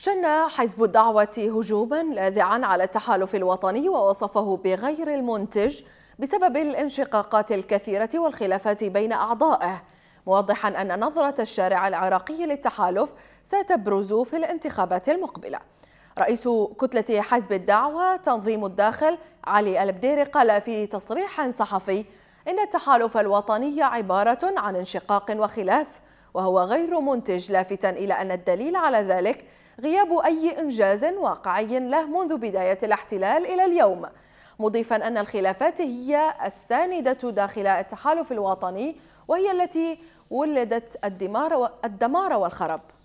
شن حزب الدعوة هجوما لاذعا على التحالف الوطني ووصفه بغير المنتج بسبب الانشقاقات الكثيرة والخلافات بين أعضائه موضحا أن نظرة الشارع العراقي للتحالف ستبرز في الانتخابات المقبلة رئيس كتلة حزب الدعوة تنظيم الداخل علي البديري قال في تصريح صحفي إن التحالف الوطني عبارة عن انشقاق وخلاف وهو غير منتج لافتا إلى أن الدليل على ذلك غياب أي إنجاز واقعي له منذ بداية الاحتلال إلى اليوم مضيفا أن الخلافات هي الساندة داخل التحالف الوطني وهي التي ولدت الدمار والخرب